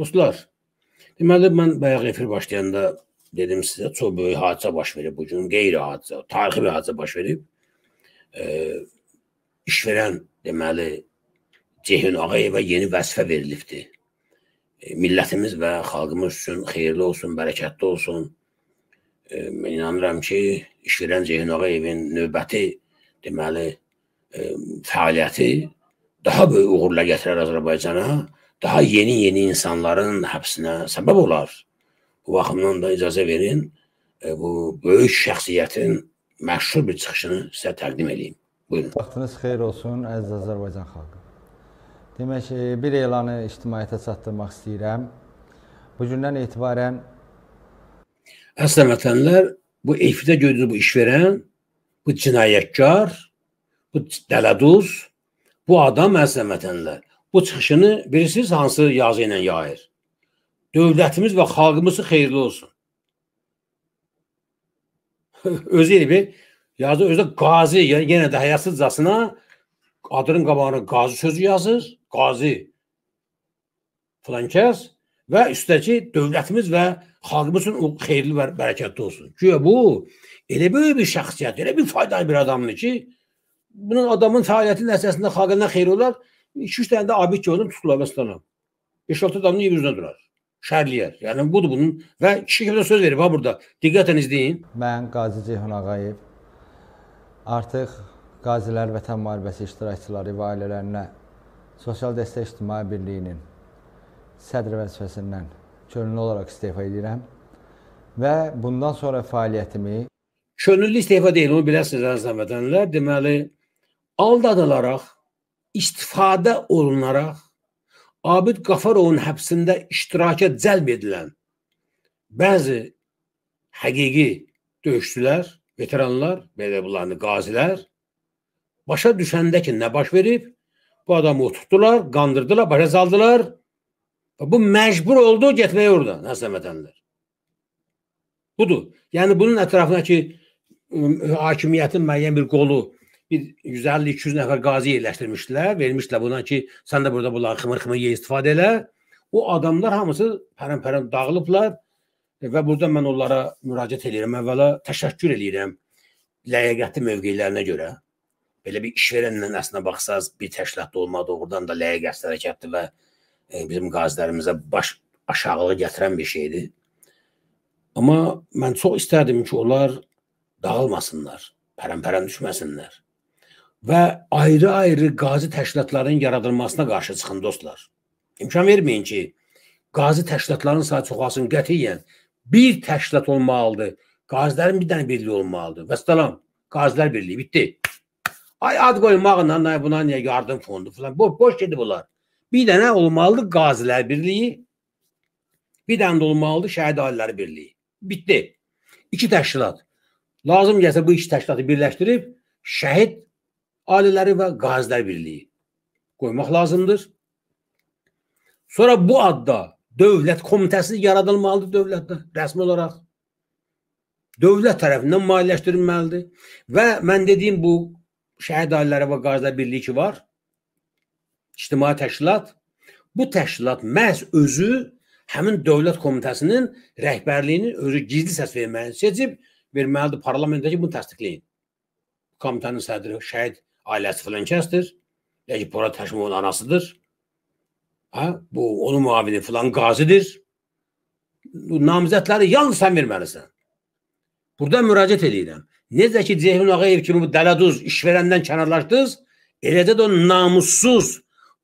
Dostlar, deməli mən bayaq efir başlayanda dedim sizə çox böyük hadisə baş verib bu gün, qeyri-hadisə, tarixi bir hadisə baş verib. E, işverən deməli Cehin Ağayevə yeni vəzifə verilibdi. E, millətimiz və xalqımız üçün xeyirli olsun, bərəkətli olsun. E, mən inanıram ki, işverən Cehin Ağayevin növbəti deməli e, fəaliyyəti daha böyük uğurla gətirər Azərbaycana daha yeni-yeni insanların həbsinə səbəb olar. Bu baxımdan da icazə verin, e, bu böyük şəxsiyyətin məşhur bir çıxışını sizə təqdim edeyim. Buyurun. Vaxtınız xeyir olsun, əziz Azərbaycan xalqı. Demək, e, bir elanı ictimaiyyətə çatdırmaq istəyirəm. Bugündən etibarən... Əslən vətənlər, bu eyfidə gördüyü bu işverən, bu cinayətkar, bu dələduz, bu adam əslən vətənlər bu çıxışını bilirsiniz hansı yazı ilə yayır? Dövlətimiz və xalqımız xeyirli olsun. özü elə bir yazı özü qazi, yəni yenə də həyasızcasına adının qabağına qazi sözü yazır. Qazi filan kəs və üstəki dövlətimiz və xalqımız üçün xeyirli və bərəkətli olsun. Güya bu elə böyük bir şəxsiyyət, elə bir faydalı bir adamdır ki, bunun adamın fəaliyyətinin əsasında xalqından xeyir olar. 2-3 dənə də abid gördüm, tutdular vəslanam. 5-6 adamın ev üzünə durar. Şərliyər. Yəni budur bunun və kişi kimi də söz verib ha burada. Diqqətən izləyin. Mən Qazi Ceyhun Ağayev artıq Qazilər Vətən Müharibəsi iştirakçıları və ailələrinə Sosial Dəstək İctimai Birliyinin sədr vəzifəsindən könüllü olaraq istefa edirəm və bundan sonra fəaliyyətimi könüllü istefa deyil, onu biləsiniz əziz vətənlər. Deməli, aldadılaraq istifadə olunaraq Abid Qafarovun həbsində iştirakə cəlb edilən bəzi həqiqi döyüşçülər, veteranlar, belə bunların qazilər başa düşəndə ki, nə baş verib, bu adamı tutdular, qandırdılar, başa saldılar. Bu məcbur oldu getməyə orada, nəsə vətənlər. Budur. Yəni bunun ətrafındakı hakimiyyətin müəyyən bir qolu bir 150-200 nəfər qazi yerləşdirmişdilər, vermişdilər buna ki, sən də burada bunları xımır-xımır ye, istifadə elə. O adamlar hamısı pərən-pərən dağılıblar və burada mən onlara müraciət edirəm. Əvvəla təşəkkür edirəm ləyaqətli mövqelərinə görə. Belə bir işverənlə əslinə baxsaz, bir təşkilatda olmaq doğrudan da ləyaqətli hərəkətdir və e, bizim qazilərimizə baş aşağılığı gətirən bir şeydir. Amma mən çox istərdim ki, onlar dağılmasınlar, pərən-pərən düşməsinlər və ayrı-ayrı qazi təşkilatların yaradılmasına qarşı çıxın dostlar. İmkan verməyin ki, qazi təşkilatların sayı çoxalsın qətiyyən. Bir təşkilat olmalıdır. Qazilərin bir dənə birliyi olmalıdır. Vəssalam, qazilər birliyi bitdi. Ay ad qoymaqla nay buna niyə yardım fondu falan. Bo boş gedir bunlar. Bir dənə olmalıdır qazilər birliyi. Bir dənə də olmalıdır şəhid ailələri birliyi. Bitdi. İki təşkilat. Lazım gəlsə bu iki təşkilatı birləşdirib şəhid aliləri və qazilər birliyi qoymaq lazımdır. Sonra bu adda dövlət komitəsi yaradılmalıdır dövlətdə rəsmi olaraq. Dövlət tərəfindən maliyyələşdirilməlidir. Və mən dediyim bu şəhid ailələri və qazilər birliyi ki var, ictimai təşkilat, bu təşkilat məhz özü həmin dövlət komitəsinin rəhbərliyini özü gizli səs verməyini seçib verməlidir parlamentə ki, bunu təsdiqləyin. Komitənin sədri şəhid ailəsi filan kəsdir. Deyək ki, Porat Həşimovun anasıdır. Hə? Bu onun müavini filan qazidir. Bu namizədləri yalnız sən verməlisən. Burada müraciət edirəm. Necə ki Ceyhun Ağayev kimi bu dələduz işverəndən kənarlaşdınız, eləcə də o namussuz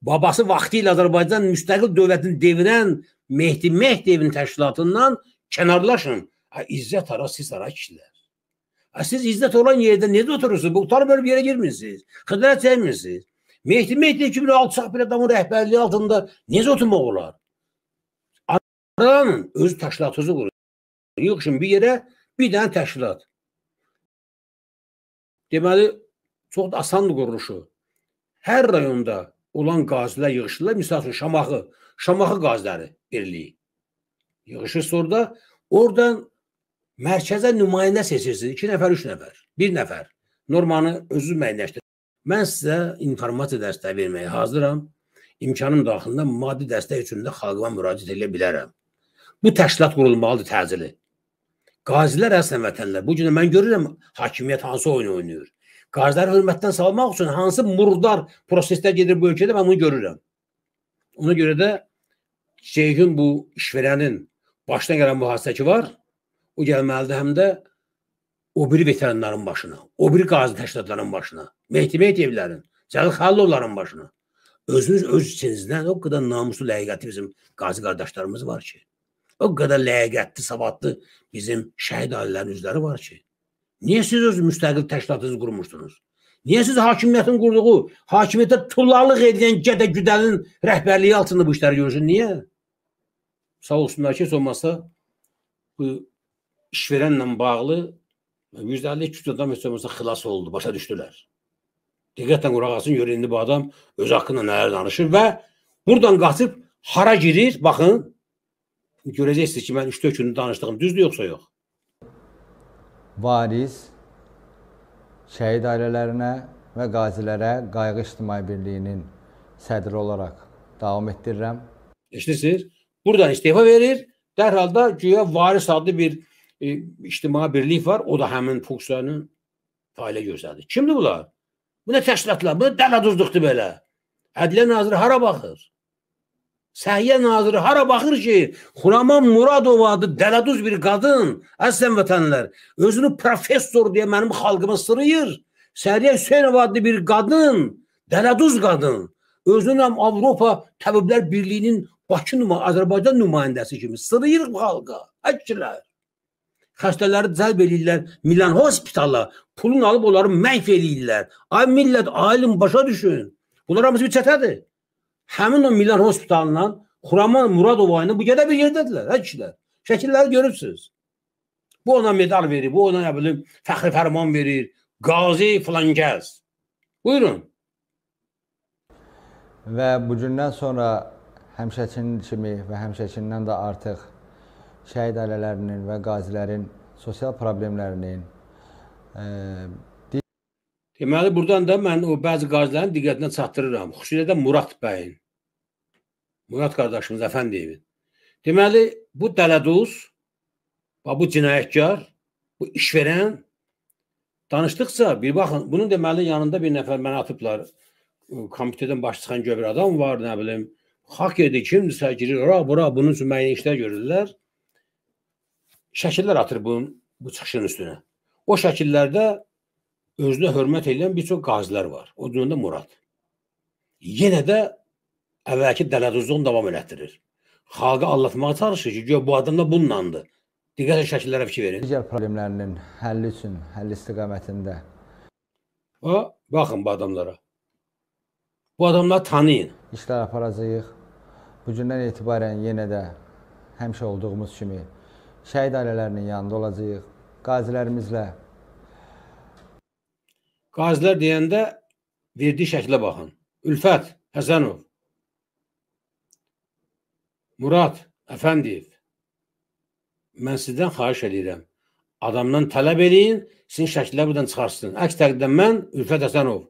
babası vaxtı ilə Azərbaycan müstəqil dövlətini devirən Mehdi Mehdiyevin təşkilatından kənarlaşın. Ha, izzət ara, siz ara kişilər. Siz izzet olan yerde nerede oturursunuz? Bu utanı böyle bir yere girmiyorsunuz. Hıdret sevmiyorsunuz. Mehdi Mehdi 2006 Sabir adamın rəhbərliyi altında necə oturmaq olar? Aranın öz təşkilatınızı qurun. Yığışın bir yerə bir dənə təşkilat. Deməli, çox da asandır quruluşu. Hər rayonda olan qazilər yığışırlar. Misal üçün, Şamaxı, Şamaxı qaziləri birliyi. Yığışırsa orada, oradan Mərkəzə nümayəndə seçirsiniz. 2 nəfər, 3 nəfər, 1 nəfər. Normanı özü müəyyənləşdir. Mən sizə informasiya dəstəyi verməyə hazıram. İmkanım daxilində maddi dəstək üçün də xalqıma müraciət edə bilərəm. Bu təşkilat qurulmalıdır təcili. Qazilər əslən vətənlər. Bu gün mən görürəm hakimiyyət hansı oyun oynayır. Qaziləri hörmətdən salmaq üçün hansı murdar proseslər gedir bu ölkədə mən bunu görürəm. Ona görə də şeyhin bu işverənin başına gələn mühasisəsi var. O gəlməlidir həm də o biri veteranların başına, o biri qazi təşkilatların başına, Mehdi Mehdiyevlərin, Cəlil Xallovların başına. Özünüz öz içinizdən o qədər namuslu ləyaqətli bizim qazi qardaşlarımız var ki, o qədər ləyaqətli, savadlı bizim şəhid ailələrin üzləri var ki, niyə siz öz müstəqil təşkilatınızı qurmuşdunuz? Niyə siz hakimiyyətin qurduğu, hakimiyyətə tullarlıq edən gədə güdəlin rəhbərliyi altında bu işləri görürsün? Niyə? Sağ olsunlar ki, heç olmasa bu işverənlə bağlı 150-200 adam heç olmasa xilas oldu, başa düşdülər. Diqqətlə qulaq asın, görün indi bu adam öz haqqında nələr danışır və buradan qaçıb hara girir? Baxın, görəcəksiniz ki, mən 3-4 gündür danışdığım düzdür yoxsa yox? Varis şəhid ailələrinə və qazilərə qayğı ictimai birliyinin sədri olaraq davam etdirirəm. Eşidirsiniz? Buradan istefa verir. Dərhal da güya varis adlı bir e, ictimai birlik var, o da həmin funksiyanı failə göstərir. Kimdir bunlar? Bu nə təşkilatlar? Bu dələduzluqdur belə. Ədliyyə naziri hara baxır? Səhiyyə naziri hara baxır ki, Xuraman Muradov adı dələduz bir qadın, əslən vətənlər, özünü professor deyə mənim xalqıma sırıyır. Səhiyyə Hüseynov adlı bir qadın, dələduz qadın, özünü həm Avropa Təbiblər Birliyinin Bakı nüma Azərbaycan nümayəndəsi kimi sırıyır bu xalqa. Həkilər xəstələri cəlb eləyirlər Milan hospitala, pulunu alıb onları məhv eləyirlər. Ay millət, ailəm başa düşün. Bunlar hamısı bir çətədir. Həmin o Milan hospitalından Xuraman Muradov ayını bu gedə bir yerdədirlər, hər kişilər. Şəkilləri görürsüz. Bu ona medal verir, bu ona nə bilim fəxri fərman verir. Qazi Flangəz. Buyurun. Və bu gündən sonra həmşəkinin kimi və həmşəkindən də artıq şəhid ailələrinin və qazilərin sosial problemlərinin e, Deməli, buradan da mən o bəzi qazilərin diqqətinə çatdırıram. Xüsusilə də Murad bəyin. Murad qardaşımız Əfəndiyevin. Deməli, bu dələduz, bu cinayətkar, bu işverən danışdıqca bir baxın, bunun deməli yanında bir nəfər mənə atıblar. E, Komitədən baş çıxan göbür adam var, nə bilim, hak yedi kimdirsə girir, ora bura bunun üçün müəyyən işlər görürlər şəkillər atır bunun bu çıxışın üstünə. O şəkillərdə özünə hörmət edən bir çox qazilər var. O dövrdə Murad. Yenə də əvvəlki dələduzluğunu davam elətdirir. Xalqa anlatmağa çalışır ki, gör bu adam da bunlandır. Diqqətlə şəkillərə fikir verin. Digər problemlərinin həlli üçün, həlli istiqamətində. Və baxın bu adamlara. Bu adamları tanıyın. İşlər aparacağıq. Bu gündən etibarən yenə də həmişə olduğumuz kimi şəhid ailələrinin yanında olacağıq, qazilərimizlə. Qazilər deyəndə verdiyi şəklə baxın. Ülfət Həsənov, Murad Əfəndiyev, mən sizdən xahiş edirəm. Adamdan tələb eləyin, sizin şəkillər buradan çıxarsın. Əks təqdirdə mən Ülfət Həsənov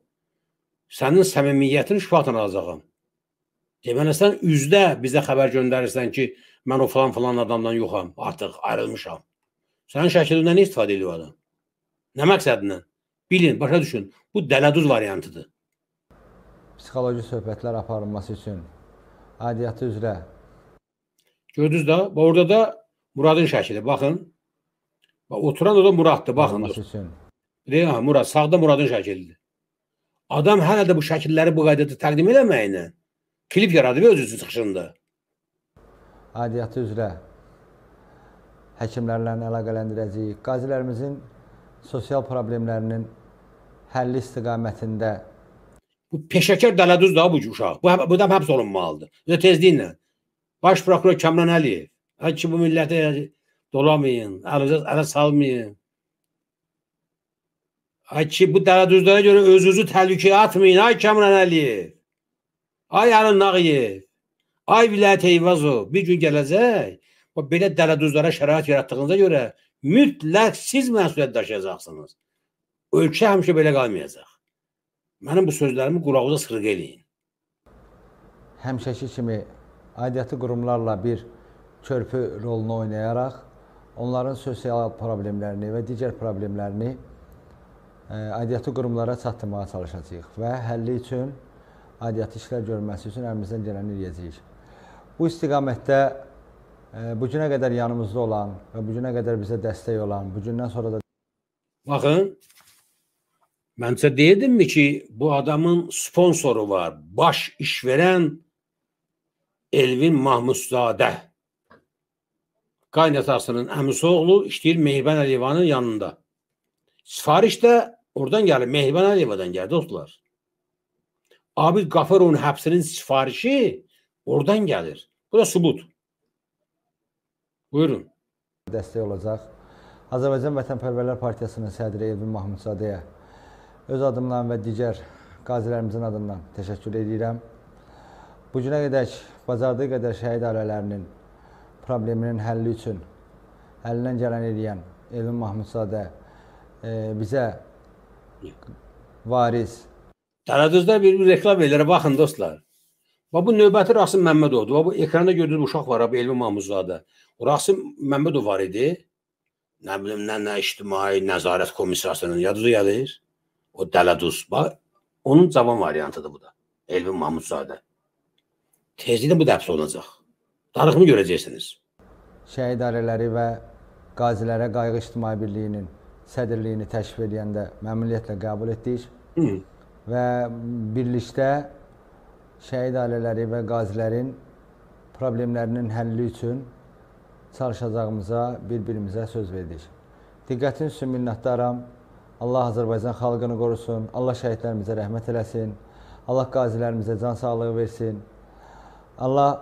sənin səmimiyyətini şübhatla alacağam. Deməli sən üzdə bizə xəbər göndərirsən ki, mən o falan falan adamdan yoxam, artıq ayrılmışam. Sənin şəkilindən nə istifadə ediyor adam? Nə məqsədlə? Bilin, başa düşün. Bu dələduz variantıdır. Psixoloji söhbətlər aparılması üçün adiyyatı üzrə. Gördünüz də, orada da Muradın şəkili, baxın. Bax, oturan da Muraddır, baxın. Deyir, ha, Murad, sağda Muradın şəkilidir. Adam hələ də bu şəkilləri bu qaydada təqdim eləməyinə klip yaradıb öz üçün çıxışında aidiyyəti üzrə həkimlərlə əlaqələndirəcəyik. Qazilərimizin sosial problemlərinin həlli istiqamətində bu peşəkar dələduz da bu uşaq. Bu bu da həbs olunmalıdır. Özü tezliklə. Baş prokuror Kamran Əliyev, hə ki bu millətə dolamayın, əlinizə ələ salmayın. Ay ki bu dələduzlara görə özünüzü təhlükəyə atmayın ay Kamran Əliyev. Ay Arın Nağıyev. Ay vilayət Eyvazov bir gün gələcək. O belə dələduzlara şərait yaratdığınıza görə mütləq siz məsuliyyət daşıyacaqsınız. Ölkə həmişə belə qalmayacaq. Mənim bu sözlərimi qulağınıza sırıq eləyin. Həmişəki kimi aidiyyəti qurumlarla bir körpü rolunu oynayaraq onların sosial problemlərini və digər problemlərini e, aidiyyəti qurumlara çatdırmağa çalışacağıq və həlli üçün aidiyyəti işlər görməsi üçün əlimizdən gələni eləyəcəyik. Bu istiqamətdə e, bu günə qədər yanımızda olan və bu günə qədər bizə dəstək olan, bu gündən sonra da Baxın, məncə deyirdimmi ki, bu adamın sponsoru var, baş işverən Elvin Mahmudzadə. Qaynatasının əmisi oğlu işləyir Mehriban Əliyevanın yanında. Sifariş də oradan gəlir, Mehriban Əliyevadan gəlir dostlar. Abid Qafarovun həbsinin sifarişi Oradan gəlir. Bu da sübut. Buyurun. Dəstək olacaq. Azərbaycan Vətənpərvərlər Partiyasının sədri Elvin Mahmudzadəyə öz adımdan və digər qazilərimizin adından təşəkkür edirəm. Bu günə qədər bacardığı qədər şəhid ailələrinin probleminin həlli üçün əlindən gələn edən Elvin Mahmudzadə e, bizə varis. Tərəddüzdə bir, bir reklam edir. Baxın dostlar. Və bu növbəti Rasim Məmmədovdur. Və bu ekranda gördüyünüz uşaq var, Elmi Mamuzzadə. Rasim Məmmədov var idi. Nə bilim, nə nə ictimai nəzarət komissiyasının yadınızda gəlir. O dələduz. Bax, onun cavan variantıdır bu da. Elmi Mamuzzadə. Tezliklə bu da həbs olunacaq. Darıxımı görəcəksiniz. Şəhid ailələri və qazilərə qayğı ictimai birliyinin sədrliyini təşkil edəndə məmnuniyyətlə qəbul etdik. Hı. Və birlikdə şəhid ailələri və qazilərin problemlərinin həlli üçün çalışacağımıza, bir-birimizə söz verdik. Diqqətiniz üçün minnətdaram. Allah Azərbaycan xalqını qorusun, Allah şəhidlərimizə rəhmət eləsin, Allah qazilərimizə can sağlığı versin. Allah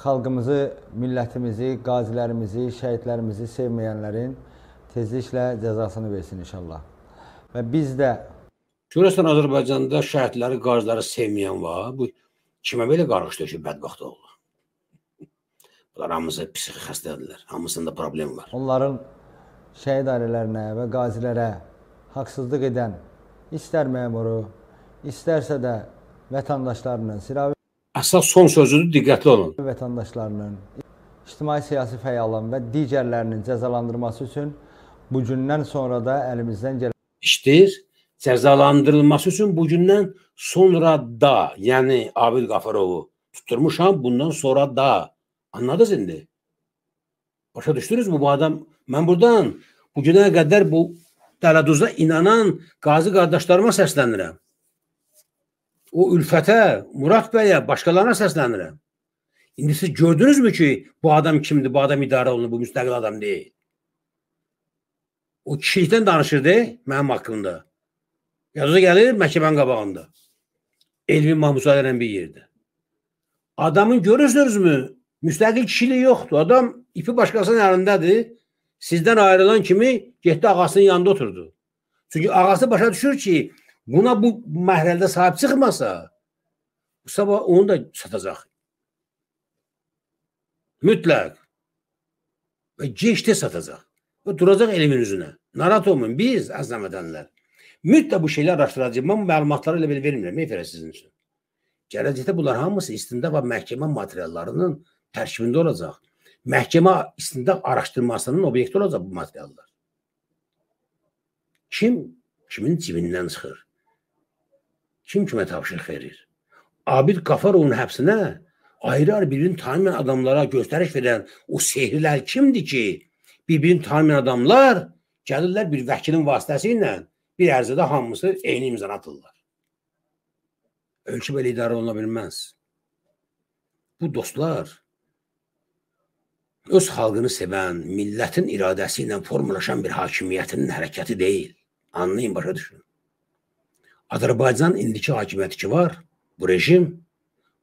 xalqımızı, millətimizi, qazilərimizi, şəhidlərimizi sevməyənlərin tezliklə cəzasını versin inşallah. Və biz də Görəsən Azərbaycanda şəhidləri, qaziləri sevməyən var. Bu Kimə belə qarğış döşüb bədbaxt oldu? Bunlar hamısı psixi xəstədirlər. Hamısında problem var. Onların şəhid ailələrinə və qazilərə haqsızlıq edən istər məmuru, istərsə də vətəndaşlarının silahı Əsas son sözüdür, diqqətli olun. Vətəndaşlarının, ictimai siyasi fəalların və digərlərinin cəzalandırılması üçün bu gündən sonra da əlimizdən gəlir. İşdir, cəzalandırılması üçün bu gündən sonra da yəni Abil Qafarovu tutturmuşam bundan sonra da. Anladınız indi? Başa düşdünüz mü bu adam? Mən buradan bu günə qədər bu dələduza inanan qazi qardaşlarıma səslənirəm. O ülfətə, Murad bəyə, başqalarına səslənirəm. İndi siz gördünüzmü ki, bu adam kimdir? Bu adam idarə olunur, bu müstəqil adam deyil. O kişilikdən danışırdı mənim haqqımda. Yazıda gəlir məhkəmənin qabağında. Elvin Mahmuzadə ilə bir yerdə. Adamın görürsünüzmü? Müstəqil kişiliyi yoxdur. Adam ipi başqasının əlindədir. Sizdən ayrılan kimi getdi ağasının yanında oturdu. Çünki ağası başa düşür ki, buna bu məhrəldə sahib çıxmasa, bu sabah onu da satacaq. Mütləq. Və geçdi satacaq. Və duracaq elmin üzünə. Narahat olmayın. Biz, əzəm edənlər, Mütləq bu şeyləri araşdıracağam. Mən məlumatları elə belə vermirəm, efirə sizin üçün. Gələcəkdə bunlar hamısı istintaq və məhkəmə materiallarının tərkibində olacaq. Məhkəmə istintaq araşdırmasının obyekti olacaq bu materiallar. Kim kimin cibindən çıxır? Kim kimə tapşırıq verir? Abid Qafarovun həbsinə ayrı-ayrı birbirini tanımayan adamlara göstəriş verən o sehrlər kimdir ki, birbirini tanımayan adamlar gəlirlər bir vəkilin vasitəsi ilə bir ərzədə hamısı eyni imzanı atırlar. Ölkə belə idarə oluna bilməz. Bu dostlar öz xalqını sevən, millətin iradəsi ilə formalaşan bir hakimiyyətinin hərəkəti deyil. Anlayın, başa düşün. Azərbaycan indiki hakimiyyəti ki var, bu rejim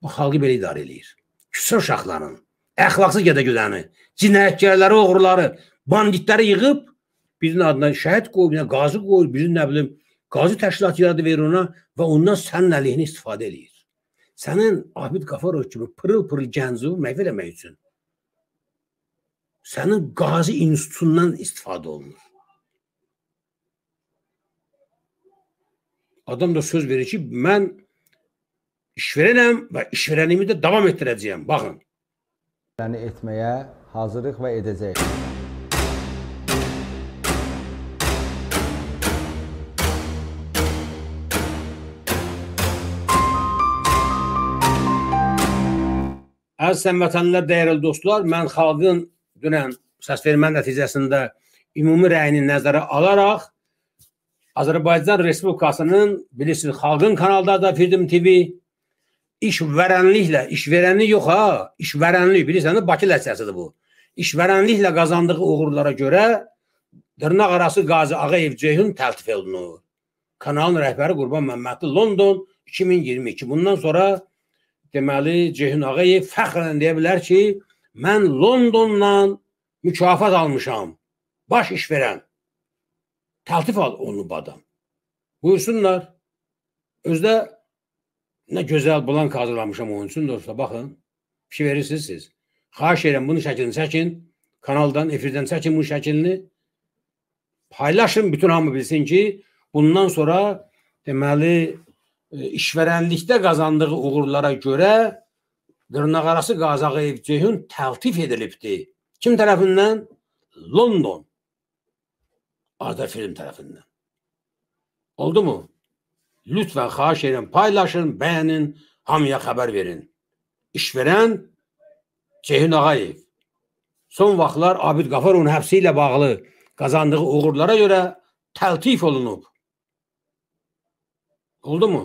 bu xalqı belə idarə eləyir. Küsə uşaqların, əxlaqsız gedəgüdəni, cinayətgərləri, oğurları, banditləri yığıb birinin adına şəhid qoy, birinə qazi qoy, birinə nə bilim qazi təşkilatı yaradı verir ona və ondan sənin əleyhinə istifadə eləyir. Sənin Abid Qafarov kimi pırıl-pırıl gənci məhv eləmək üçün sənin qazi institutundan istifadə olunur. Adam da söz verir ki, mən işverənəm və işverənimi də davam etdirəcəyəm. Baxın. etməyə hazırıq və edəcəyik. Əziz həmvətənlər, dəyərli dostlar, mən xalqın dünən səsvermə nəticəsində ümumi rəyini nəzərə alaraq Azərbaycan Respublikasının bilirsiniz, xalqın kanalda da Firdim TV işverənliklə, işverənlik yox ha, işverənlik bilirsən, yəni Bakı ləçəsidir bu. İşverənliklə qazandığı uğurlara görə dırnaq arası Qazi Ağayev Ceyhun təltif olunur. Kanalın rəhbəri Qurban Məmmədli London 2022. Bundan sonra deməli Ceyhun Ağayev fəxrlə deyə bilər ki, mən Londondan mükafat almışam. Baş işverən. Təltif al onu bu adam. Buyursunlar. Özdə nə gözəl blank hazırlamışam onun üçün dostlar. Baxın, bir şey verirsiniz siz. Xahiş edirəm bunun şəklini çəkin. Kanaldan, efirdən çəkin bunun şəklini. Paylaşın bütün hamı bilsin ki, bundan sonra deməli E, işvərənlikdə qazandığı uğurlara görə dırnaqarası Qazağev Ceyhun təltif edilibdi. Kim tərəfindən? London. Arda film tərəfindən. Oldu mu? Lütfən xahiş edirəm, paylaşın, bəyənin, hamıya xəbər verin. İşverən Ceyhun Ağayev. Son vaxtlar Abid Qafarovun həbsi ilə bağlı qazandığı uğurlara görə təltif olunub. Oldu mu?